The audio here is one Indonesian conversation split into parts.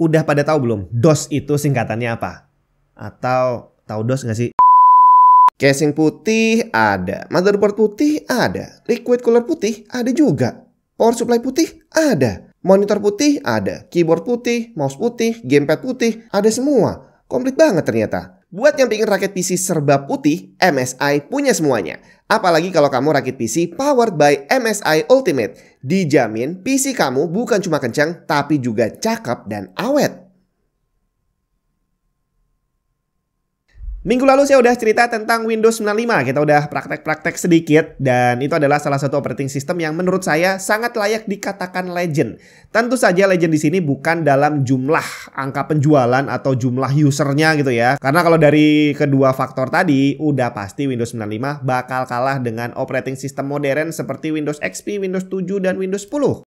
Udah pada tahu belum DOS itu singkatannya apa? Atau tahu DOS nggak sih? Casing putih ada, motherboard putih ada, liquid cooler putih ada juga, power supply putih ada, monitor putih ada, keyboard putih, mouse putih, gamepad putih, ada semua. Komplit banget ternyata. Buat yang pingin raket PC serba putih, MSI punya semuanya. Apalagi kalau kamu rakit PC powered by MSI Ultimate. Dijamin PC kamu bukan cuma kencang tapi juga cakep dan awet. Minggu lalu saya udah cerita tentang Windows 95, kita udah praktek-praktek sedikit dan itu adalah salah satu operating system yang menurut saya sangat layak dikatakan legend. Tentu saja legend di sini bukan dalam jumlah angka penjualan atau jumlah usernya gitu ya. Karena kalau dari kedua faktor tadi udah pasti Windows 95 bakal kalah dengan operating system modern seperti Windows XP, Windows 7 dan Windows 10.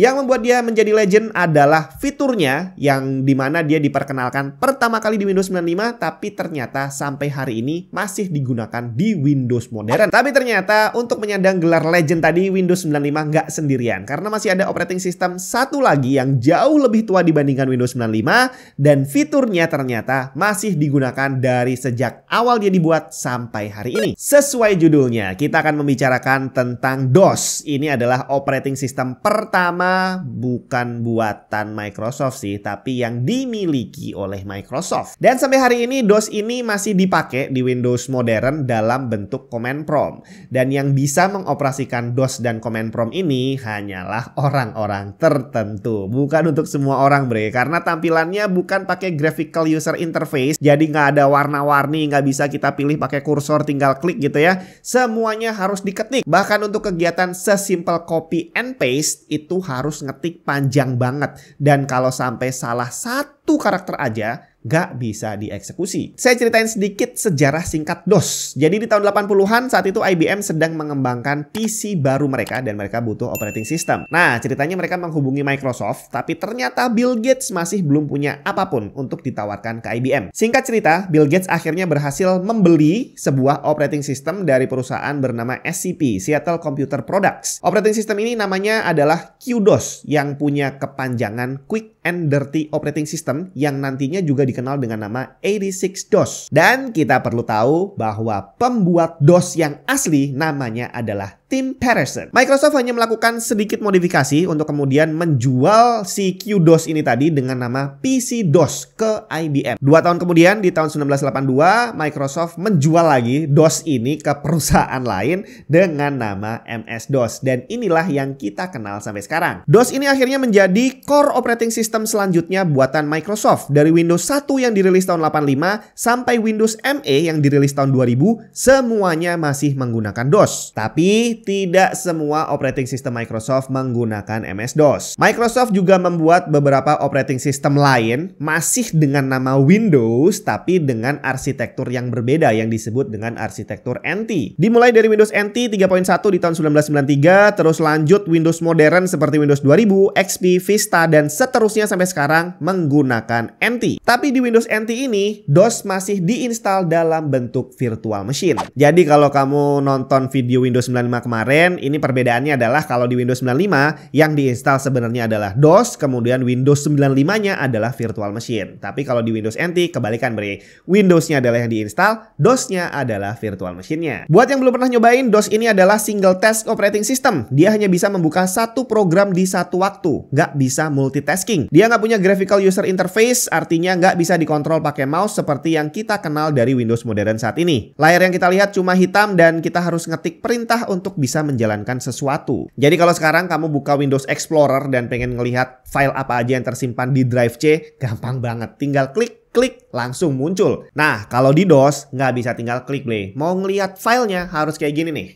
Yang membuat dia menjadi legend adalah fiturnya yang dimana dia diperkenalkan pertama kali di Windows 95 tapi ternyata sampai hari ini masih digunakan di Windows modern. Tapi ternyata untuk menyandang gelar legend tadi Windows 95 nggak sendirian karena masih ada operating system satu lagi yang jauh lebih tua dibandingkan Windows 95 dan fiturnya ternyata masih digunakan dari sejak awal dia dibuat sampai hari ini. Sesuai judulnya, kita akan membicarakan tentang DOS. Ini adalah operating system pertama bukan buatan Microsoft sih, tapi yang dimiliki oleh Microsoft. Dan sampai hari ini DOS ini masih dipakai di Windows modern dalam bentuk command prompt. Dan yang bisa mengoperasikan DOS dan command prompt ini hanyalah orang-orang tertentu. Bukan untuk semua orang bre, karena tampilannya bukan pakai graphical user interface, jadi nggak ada warna-warni, nggak bisa kita pilih pakai kursor tinggal klik gitu ya. Semuanya harus diketik. Bahkan untuk kegiatan sesimpel copy and paste itu harus harus ngetik panjang banget. Dan kalau sampai salah satu karakter aja, gak bisa dieksekusi. Saya ceritain sedikit sejarah singkat DOS. Jadi di tahun 80-an saat itu IBM sedang mengembangkan PC baru mereka dan mereka butuh operating system. Nah ceritanya mereka menghubungi Microsoft tapi ternyata Bill Gates masih belum punya apapun untuk ditawarkan ke IBM. Singkat cerita Bill Gates akhirnya berhasil membeli sebuah operating system dari perusahaan bernama SCP, Seattle Computer Products. Operating system ini namanya adalah QDOS yang punya kepanjangan Quick and Dirty Operating System yang nantinya juga dikenal dengan nama 86 DOS. Dan kita perlu tahu bahwa pembuat DOS yang asli namanya adalah Tim Patterson. Microsoft hanya melakukan sedikit modifikasi untuk kemudian menjual si QDOS ini tadi dengan nama PC DOS ke IBM. Dua tahun kemudian di tahun 1982 Microsoft menjual lagi DOS ini ke perusahaan lain dengan nama MS DOS dan inilah yang kita kenal sampai sekarang. DOS ini akhirnya menjadi core operating system selanjutnya buatan Microsoft dari Windows 1 yang dirilis tahun 85 sampai Windows ME yang dirilis tahun 2000 semuanya masih menggunakan DOS. Tapi tidak semua operating system Microsoft menggunakan MS-DOS. Microsoft juga membuat beberapa operating system lain masih dengan nama Windows tapi dengan arsitektur yang berbeda yang disebut dengan arsitektur NT. Dimulai dari Windows NT 3.1 di tahun 1993 terus lanjut Windows modern seperti Windows 2000, XP, Vista dan seterusnya sampai sekarang menggunakan NT. Tapi di Windows NT ini DOS masih diinstal dalam bentuk virtual machine. Jadi kalau kamu nonton video Windows 95 kemarin, ini perbedaannya adalah kalau di Windows 95 yang diinstal sebenarnya adalah DOS, kemudian Windows 95-nya adalah virtual machine. Tapi kalau di Windows NT kebalikan Bre. Windows-nya adalah yang diinstal, DOS-nya adalah virtual machine-nya. Buat yang belum pernah nyobain, DOS ini adalah single task operating system. Dia hanya bisa membuka satu program di satu waktu, nggak bisa multitasking. Dia nggak punya graphical user interface, artinya nggak bisa dikontrol pakai mouse seperti yang kita kenal dari Windows modern saat ini. Layar yang kita lihat cuma hitam dan kita harus ngetik perintah untuk bisa menjalankan sesuatu. Jadi kalau sekarang kamu buka Windows Explorer dan pengen ngelihat file apa aja yang tersimpan di drive C, gampang banget. Tinggal klik klik langsung muncul. Nah, kalau di DOS nggak bisa tinggal klik play. Mau ngelihat filenya harus kayak gini nih.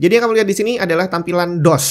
Jadi yang kamu lihat di sini adalah tampilan DOS.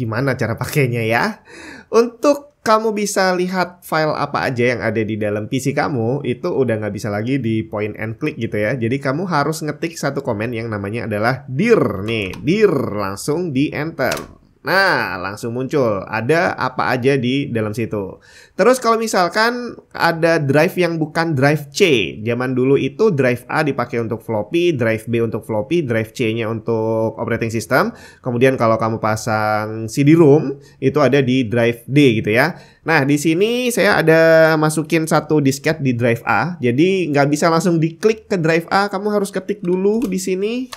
Gimana cara pakainya ya? Untuk kamu bisa lihat file apa aja yang ada di dalam PC kamu, itu udah nggak bisa lagi di point and click gitu ya. Jadi kamu harus ngetik satu komen yang namanya adalah dir nih, dir langsung di enter. Nah, langsung muncul ada apa aja di dalam situ. Terus kalau misalkan ada drive yang bukan drive C, zaman dulu itu drive A dipakai untuk floppy, drive B untuk floppy, drive C-nya untuk operating system. Kemudian kalau kamu pasang CD-ROM, itu ada di drive D gitu ya. Nah, di sini saya ada masukin satu disket di drive A. Jadi nggak bisa langsung diklik ke drive A, kamu harus ketik dulu di sini.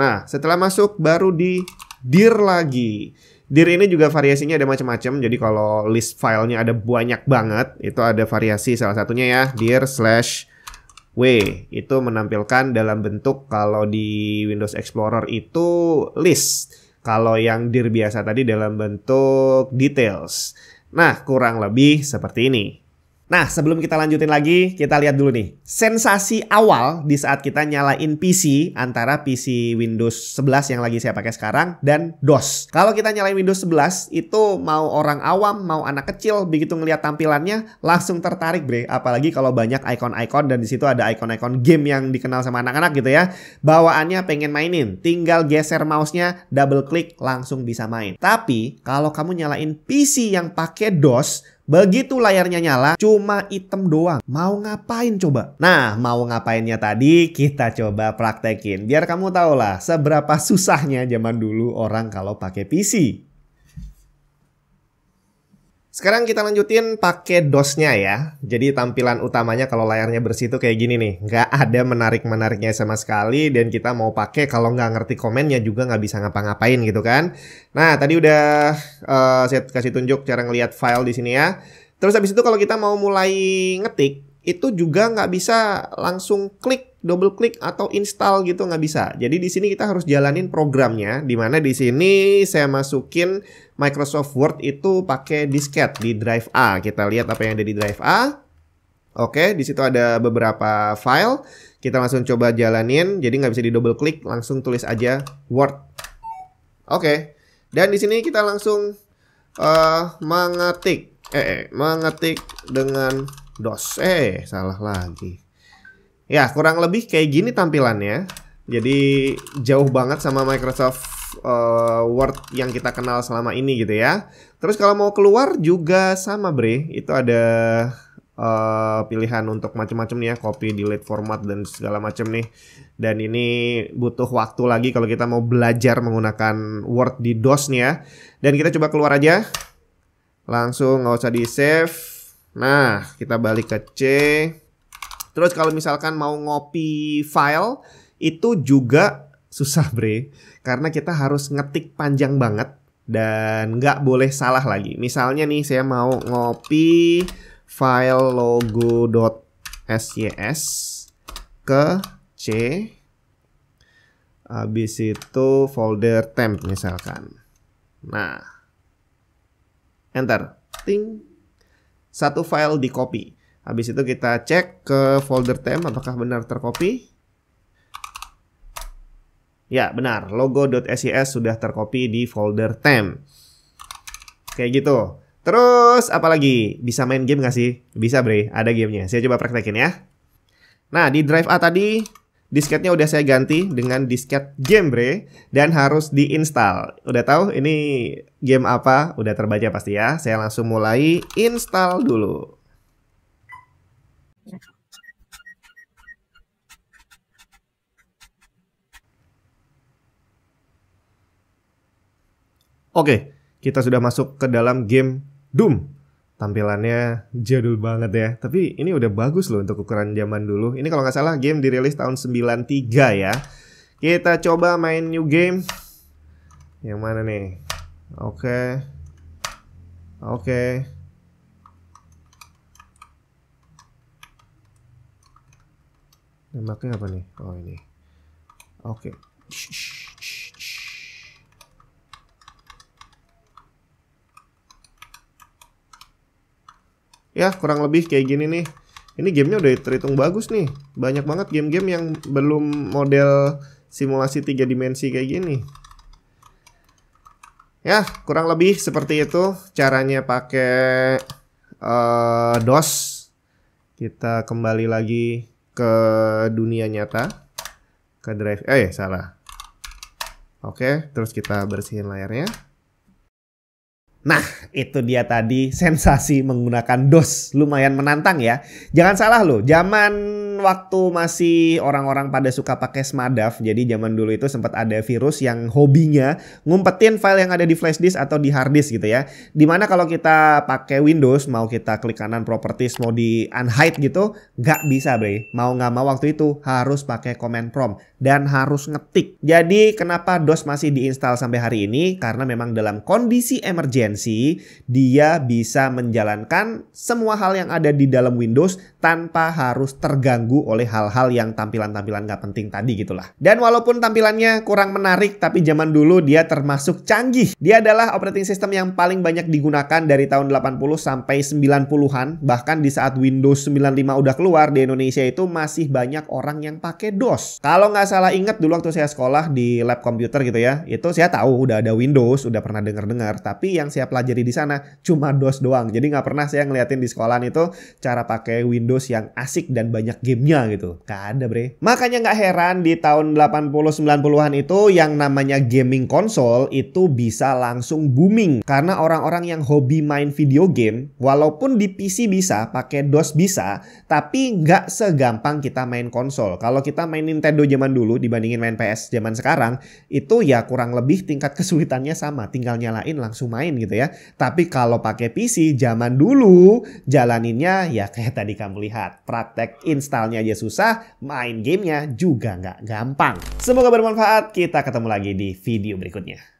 Nah, setelah masuk baru di dir lagi. Dir ini juga variasinya ada macam-macam. Jadi kalau list filenya ada banyak banget, itu ada variasi salah satunya ya dir slash w itu menampilkan dalam bentuk kalau di Windows Explorer itu list. Kalau yang dir biasa tadi dalam bentuk details. Nah, kurang lebih seperti ini. Nah, sebelum kita lanjutin lagi, kita lihat dulu nih. Sensasi awal di saat kita nyalain PC antara PC Windows 11 yang lagi saya pakai sekarang dan DOS. Kalau kita nyalain Windows 11, itu mau orang awam, mau anak kecil, begitu ngelihat tampilannya langsung tertarik, Bre. Apalagi kalau banyak ikon-ikon dan di situ ada ikon-ikon game yang dikenal sama anak-anak gitu ya. Bawaannya pengen mainin, tinggal geser mouse-nya, double klik langsung bisa main. Tapi, kalau kamu nyalain PC yang pakai DOS, Begitu layarnya nyala, cuma item doang. Mau ngapain coba? Nah, mau ngapainnya tadi kita coba praktekin. Biar kamu tau lah seberapa susahnya zaman dulu orang kalau pakai PC. Sekarang kita lanjutin pakai dosnya ya. Jadi tampilan utamanya kalau layarnya bersih itu kayak gini nih. Nggak ada menarik-menariknya sama sekali dan kita mau pakai kalau nggak ngerti komennya juga nggak bisa ngapa-ngapain gitu kan. Nah tadi udah uh, saya kasih tunjuk cara ngelihat file di sini ya. Terus habis itu kalau kita mau mulai ngetik itu juga nggak bisa langsung klik double klik atau install gitu nggak bisa. Jadi di sini kita harus jalanin programnya. Dimana di sini saya masukin Microsoft Word itu pakai disket di drive A. Kita lihat apa yang ada di drive A. Oke, di situ ada beberapa file. Kita langsung coba jalanin. Jadi nggak bisa di double klik, langsung tulis aja Word. Oke. Dan di sini kita langsung uh, mengetik, eh, eh mengetik dengan DOS. Eh, salah lagi. Ya, kurang lebih kayak gini tampilannya. Jadi jauh banget sama Microsoft uh, word yang kita kenal selama ini gitu ya. Terus kalau mau keluar juga sama Bre, itu ada uh, pilihan untuk macam-macam ya, copy, delete format dan segala macam nih. Dan ini butuh waktu lagi kalau kita mau belajar menggunakan Word di DOS nih ya. Dan kita coba keluar aja. Langsung nggak usah di save. Nah, kita balik ke C. Terus kalau misalkan mau ngopi file itu juga susah bre karena kita harus ngetik panjang banget dan nggak boleh salah lagi misalnya nih saya mau ngopi file logo logo.sys ke C habis itu folder temp misalkan nah enter ting satu file di copy habis itu kita cek ke folder temp apakah benar tercopy Ya, benar. Logo.ses sudah terkopi di folder temp. Kayak gitu. Terus, apalagi? Bisa main game nggak sih? Bisa, Bre. Ada gamenya. Saya coba praktekin ya. Nah, di drive A tadi, disketnya udah saya ganti dengan disket game, Bre. Dan harus diinstal. Udah tahu ini game apa? Udah terbaca pasti ya. Saya langsung mulai install dulu. Oke, kita sudah masuk ke dalam game Doom. Tampilannya jadul banget ya, tapi ini udah bagus loh untuk ukuran zaman dulu. Ini kalau nggak salah game dirilis tahun 93 ya. Kita coba main new game. Yang mana nih? Oke. Oke. Okay. Nembaknya apa nih? Oh ini. Oke. Okay. ya kurang lebih kayak gini nih ini gamenya udah terhitung bagus nih banyak banget game-game yang belum model simulasi tiga dimensi kayak gini ya kurang lebih seperti itu caranya pakai uh, DOS kita kembali lagi ke dunia nyata ke drive eh salah oke terus kita bersihin layarnya Nah, itu dia tadi sensasi menggunakan dos. Lumayan menantang ya. Jangan salah loh, zaman waktu masih orang-orang pada suka pakai smadaf, jadi zaman dulu itu sempat ada virus yang hobinya ngumpetin file yang ada di flash disk atau di hard disk gitu ya. Dimana kalau kita pakai Windows, mau kita klik kanan properties, mau di unhide gitu, nggak bisa bre. Mau nggak mau waktu itu harus pakai command prompt dan harus ngetik. Jadi kenapa DOS masih diinstal sampai hari ini? Karena memang dalam kondisi emergency, dia bisa menjalankan semua hal yang ada di dalam Windows tanpa harus terganggu terganggu oleh hal-hal yang tampilan-tampilan gak penting tadi gitulah. Dan walaupun tampilannya kurang menarik, tapi zaman dulu dia termasuk canggih. Dia adalah operating system yang paling banyak digunakan dari tahun 80 sampai 90-an. Bahkan di saat Windows 95 udah keluar di Indonesia itu masih banyak orang yang pakai DOS. Kalau nggak salah ingat dulu waktu saya sekolah di lab komputer gitu ya, itu saya tahu udah ada Windows, udah pernah dengar-dengar. Tapi yang saya pelajari di sana cuma DOS doang. Jadi nggak pernah saya ngeliatin di sekolahan itu cara pakai Windows yang asik dan banyak game lainnya gitu. gak ada bre. Makanya nggak heran di tahun 80-90an itu yang namanya gaming konsol itu bisa langsung booming. Karena orang-orang yang hobi main video game, walaupun di PC bisa, pakai DOS bisa, tapi nggak segampang kita main konsol. Kalau kita main Nintendo zaman dulu dibandingin main PS zaman sekarang, itu ya kurang lebih tingkat kesulitannya sama. Tinggal nyalain langsung main gitu ya. Tapi kalau pakai PC zaman dulu, jalaninnya ya kayak tadi kamu lihat. Praktek install mentalnya aja susah, main gamenya juga nggak gampang. Semoga bermanfaat, kita ketemu lagi di video berikutnya.